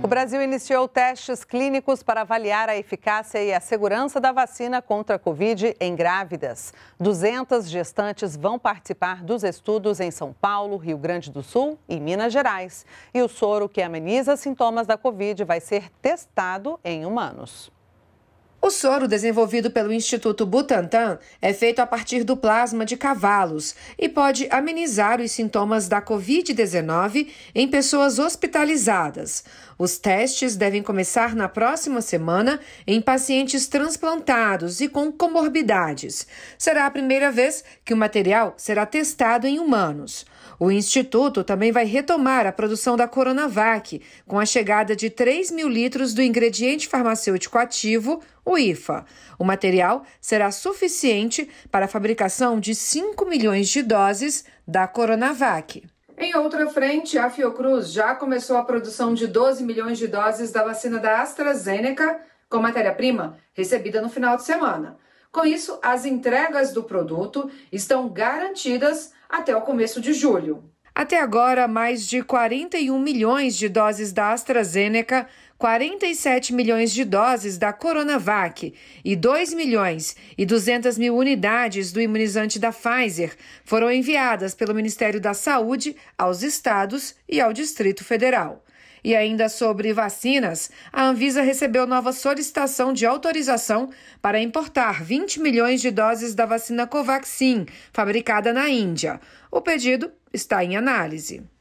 O Brasil iniciou testes clínicos para avaliar a eficácia e a segurança da vacina contra a Covid em grávidas. 200 gestantes vão participar dos estudos em São Paulo, Rio Grande do Sul e Minas Gerais. E o soro que ameniza sintomas da Covid vai ser testado em humanos. O soro desenvolvido pelo Instituto Butantan é feito a partir do plasma de cavalos e pode amenizar os sintomas da Covid-19 em pessoas hospitalizadas. Os testes devem começar na próxima semana em pacientes transplantados e com comorbidades. Será a primeira vez que o material será testado em humanos. O Instituto também vai retomar a produção da Coronavac, com a chegada de 3 mil litros do ingrediente farmacêutico ativo, o IFA. O material será suficiente para a fabricação de 5 milhões de doses da Coronavac. Em outra frente, a Fiocruz já começou a produção de 12 milhões de doses da vacina da AstraZeneca com matéria-prima recebida no final de semana. Com isso, as entregas do produto estão garantidas até o começo de julho. Até agora, mais de 41 milhões de doses da AstraZeneca, 47 milhões de doses da Coronavac e 2 milhões e 200 mil unidades do imunizante da Pfizer foram enviadas pelo Ministério da Saúde aos estados e ao Distrito Federal. E ainda sobre vacinas, a Anvisa recebeu nova solicitação de autorização para importar 20 milhões de doses da vacina Covaxin, fabricada na Índia. O pedido está em análise.